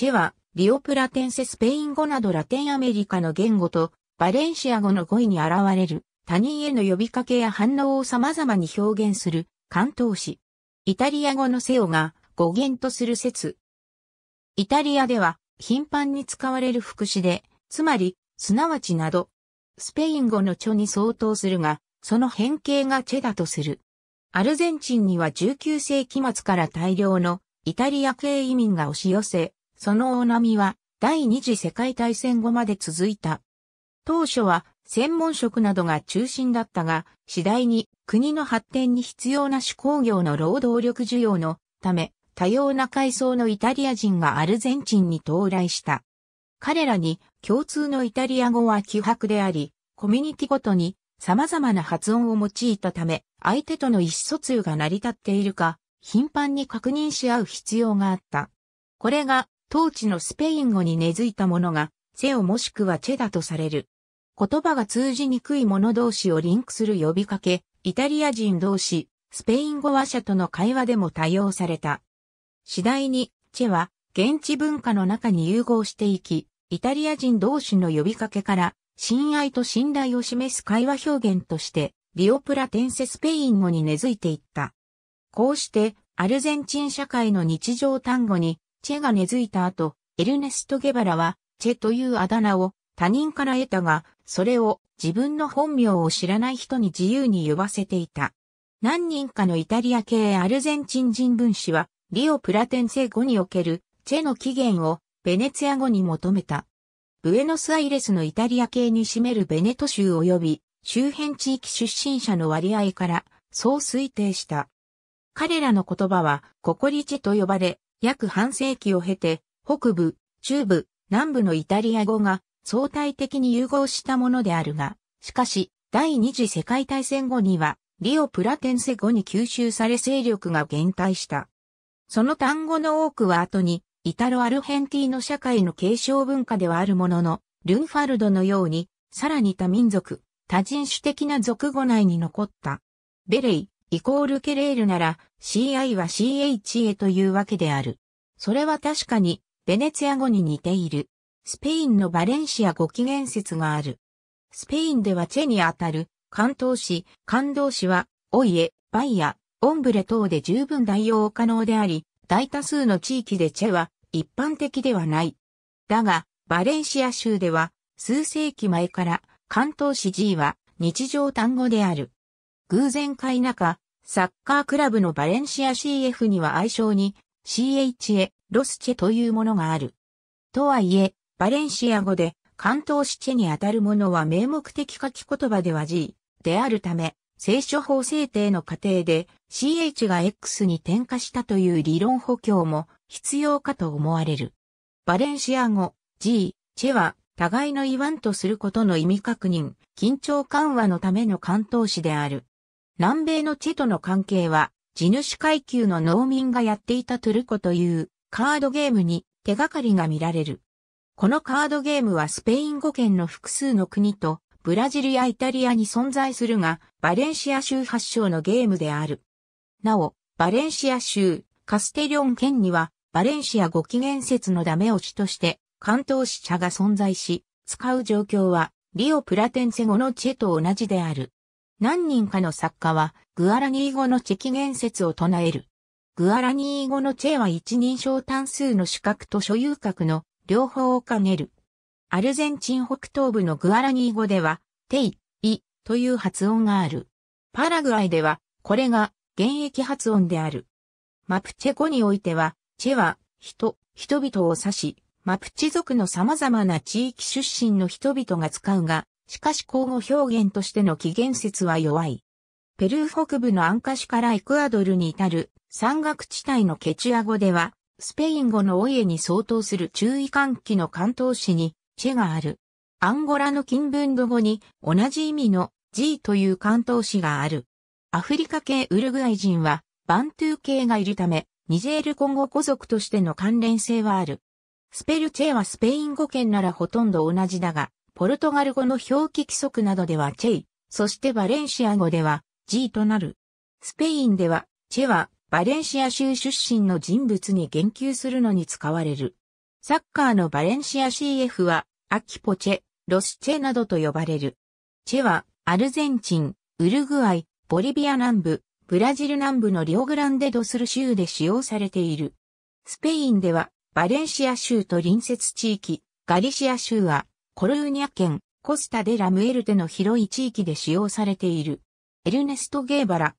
チェは、リオプラテンセスペイン語などラテンアメリカの言語と、バレンシア語の語彙に現れる、他人への呼びかけや反応を様々に表現する、関東詩。イタリア語のセオが語源とする説。イタリアでは頻繁に使われる副詞で、つまり、すなわちなど、スペイン語のチョに相当するが、その変形がチェだとする。アルゼンチンには19世紀末から大量のイタリア系移民が押し寄せ、その大波は第二次世界大戦後まで続いた。当初は専門職などが中心だったが、次第に国の発展に必要な手工業の労働力需要のため、多様な階層のイタリア人がアルゼンチンに到来した。彼らに共通のイタリア語は希薄であり、コミュニティごとに様々な発音を用いたため、相手との意思疎通が成り立っているか、頻繁に確認し合う必要があった。これが当地のスペイン語に根付いたものが、セオもしくはチェだとされる。言葉が通じにくい者同士をリンクする呼びかけ、イタリア人同士、スペイン語話者との会話でも多用された。次第に、チェは、現地文化の中に融合していき、イタリア人同士の呼びかけから、親愛と信頼を示す会話表現として、リオプラテンセスペイン語に根付いていった。こうして、アルゼンチン社会の日常単語に、チェが根付いた後、エルネスト・ゲバラは、チェというあだ名を他人から得たが、それを自分の本名を知らない人に自由に呼ばせていた。何人かのイタリア系アルゼンチン人分子は、リオプラテンセ語におけるチェの起源をベネツィア語に求めた。ブエノスアイレスのイタリア系に占めるベネト州及び周辺地域出身者の割合からそう推定した。彼らの言葉はココリチェと呼ばれ、約半世紀を経て、北部、中部、南部のイタリア語が相対的に融合したものであるが、しかし、第二次世界大戦後には、リオプラテンセ語に吸収され勢力が減退した。その単語の多くは後に、イタロ・アルヘンティーノ社会の継承文化ではあるものの、ルンファルドのように、さらに多民族、多人種的な俗語内に残った。ベレイ、イコールケレールなら CI は CHA というわけである。それは確かにベネツィア語に似ている。スペインのバレンシア語起源説がある。スペインではチェにあたる関東市、関東市はオイエ、バイア、オンブレ等で十分代用可能であり、大多数の地域でチェは一般的ではない。だが、バレンシア州では数世紀前から関東市 G は日常単語である。偶然会中、サッカークラブのバレンシア CF には愛称に CHA ロスチェというものがある。とはいえ、バレンシア語で関東市チェにあたるものは名目的書き言葉では G であるため、聖書法制定の過程で CH が X に転化したという理論補強も必要かと思われる。バレンシア語 G、チェは互いの言わんとすることの意味確認、緊張緩和のための関東市である。南米のチェとの関係は、地主階級の農民がやっていたトゥルコというカードゲームに手がかりが見られる。このカードゲームはスペイン語圏の複数の国とブラジルやイタリアに存在するが、バレンシア州発祥のゲームである。なお、バレンシア州、カステリョン県には、バレンシアご機嫌説のダメ押しとして、関東支社が存在し、使う状況は、リオプラテンセ語のチェと同じである。何人かの作家は、グアラニー語のチェキ言説を唱える。グアラニー語のチェは一人称単数の主格と所有格の両方を兼ねる。アルゼンチン北東部のグアラニー語では、テイ、イという発音がある。パラグアイでは、これが現役発音である。マプチェ語においては、チェは、人、人々を指し、マプチ族の様々な地域出身の人々が使うが、しかし交互表現としての起源説は弱い。ペルー北部のアンカシからエクアドルに至る山岳地帯のケチュア語では、スペイン語のオイエに相当する注意喚起の関東市にチェがある。アンゴラの金文土語に同じ意味のジーという関東市がある。アフリカ系ウルグアイ人はバントゥー系がいるため、ニジェール今後古族としての関連性はある。スペルチェはスペイン語圏ならほとんど同じだが、ポルトガル語の表記規則などではチェイ、そしてバレンシア語では G となる。スペインでは、チェはバレンシア州出身の人物に言及するのに使われる。サッカーのバレンシア CF は、アキポチェ、ロスチェなどと呼ばれる。チェは、アルゼンチン、ウルグアイ、ボリビア南部、ブラジル南部のリオグランデドスル州で使用されている。スペインでは、バレンシア州と隣接地域、ガリシア州は、コルーニャ県コスタ・デ・ラ・ムエルテの広い地域で使用されている。エルネスト・ゲーバラ。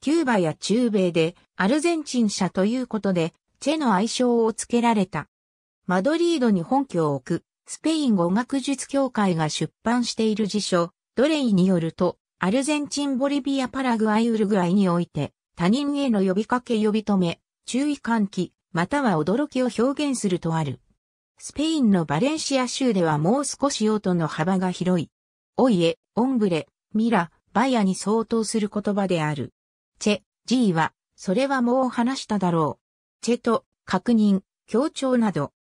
キューバや中米でアルゼンチン社ということで、チェの愛称を付けられた。マドリードに本拠を置く、スペイン語学術協会が出版している辞書、ドレイによると、アルゼンチン、ボリビア、パラグアイ、ウルグアイにおいて、他人への呼びかけ、呼び止め、注意喚起、または驚きを表現するとある。スペインのバレンシア州ではもう少し用途の幅が広い。おいえ、オンブレ、ミラ、バヤに相当する言葉である。チェ、ジーは、それはもう話しただろう。チェと、確認、強調など。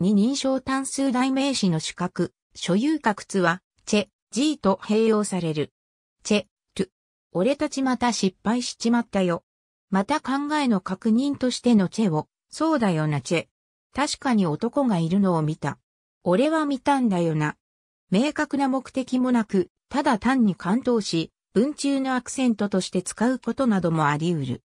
二認証単数代名詞の主格、所有格つは、チェ、ジーと併用される。チェ、トゥ。俺たちまた失敗しちまったよ。また考えの確認としてのチェを、そうだよなチェ、確かに男がいるのを見た。俺は見たんだよな。明確な目的もなく、ただ単に関東し、文中のアクセントとして使うことなどもあり得る。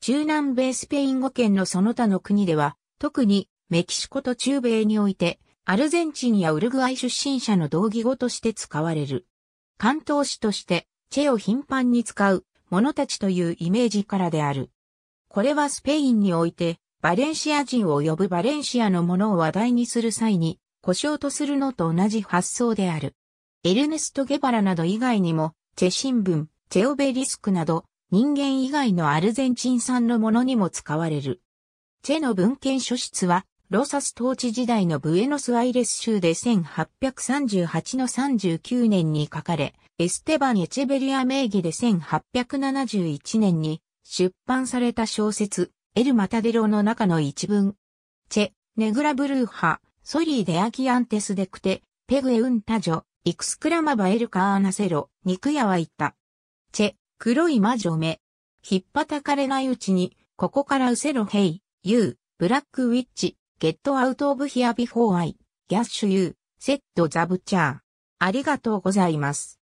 中南米スペイン語圏のその他の国では、特にメキシコと中米において、アルゼンチンやウルグアイ出身者の同義語として使われる。関東詞として、チェを頻繁に使う、者たちというイメージからである。これはスペインにおいて、バレンシア人を呼ぶバレンシアのものを話題にする際に、故障とするのと同じ発想である。エルネスト・ゲバラなど以外にも、チェ新聞、チェオベリスクなど、人間以外のアルゼンチン産のものにも使われる。チェの文献書室は、ロサス統治時代のブエノスアイレス州で1838の39年に書かれ、エステバン・エチェベリア名義で1871年に出版された小説、エル・マタデロの中の一文。チェ、ネグラブルーハ、ソリーデアキアンテスデクテ、ペグエウンタジョ、イクスクラマバエルカーナセロ、肉ヤは言った。チェ、黒い魔女め。ひっぱたかれないうちに、ここからウセロ・ヘイ、ユー、ブラックウィッチ、ゲットアウトオブヒアビフォーアイ、ギャッシュユー、セットザブチャー。ありがとうございます。